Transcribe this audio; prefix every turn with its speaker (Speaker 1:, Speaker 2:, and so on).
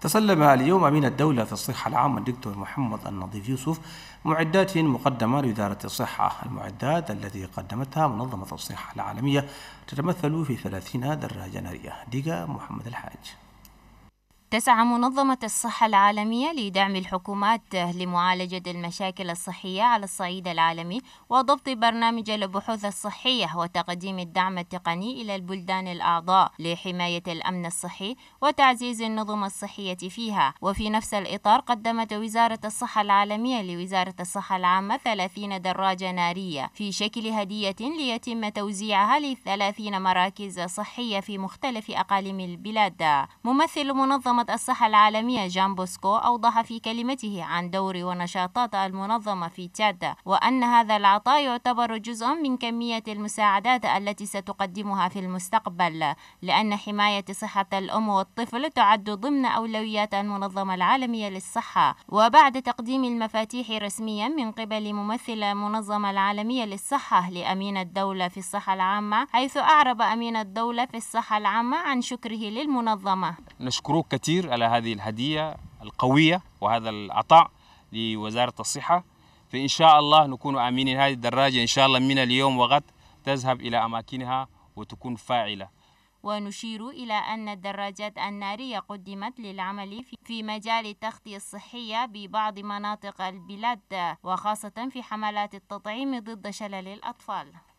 Speaker 1: تسلم اليوم أمين الدولة في الصحة العامة الدكتور محمد النظيف يوسف معدات مقدمة لإدارة الصحة المعدات التي قدمتها منظمة الصحة العالمية تتمثل في 30 دراجة نارية ديجا محمد الحاج
Speaker 2: تسعى منظمة الصحة العالمية لدعم الحكومات لمعالجة المشاكل الصحية على الصعيد العالمي وضبط برنامج البحوث الصحية وتقديم الدعم التقني إلى البلدان الأعضاء لحماية الأمن الصحي وتعزيز النظم الصحية فيها وفي نفس الإطار قدمت وزارة الصحة العالمية لوزارة الصحة العامة 30 دراجة نارية في شكل هدية ليتم توزيعها لثلاثين مراكز صحية في مختلف أقاليم البلاد ممثل منظمة منظمة الصحة العالمية جان بوسكو أوضح في كلمته عن دور ونشاطات المنظمة في تشاد وأن هذا العطاء يعتبر جزء من كمية المساعدات التي ستقدمها في المستقبل لأن حماية صحة الأم والطفل تعد ضمن أولويات المنظمة العالمية للصحة وبعد تقديم المفاتيح رسميا من قبل ممثل المنظمة العالمية للصحة لأمين الدولة في الصحة العامة حيث أعرب أمين الدولة في الصحة العامة عن شكره للمنظمة
Speaker 3: نشكرك كثير كثير على هذه الهدية القوية وهذا العطاء لوزارة الصحة فإن شاء الله نكون آمنين هذه الدراجة إن شاء الله من اليوم وغد تذهب إلى أماكنها وتكون فاعلة
Speaker 2: ونشير إلى أن الدراجات النارية قدمت للعمل في مجال التغطية الصحية ببعض مناطق البلاد وخاصة في حملات التطعيم ضد شلل الأطفال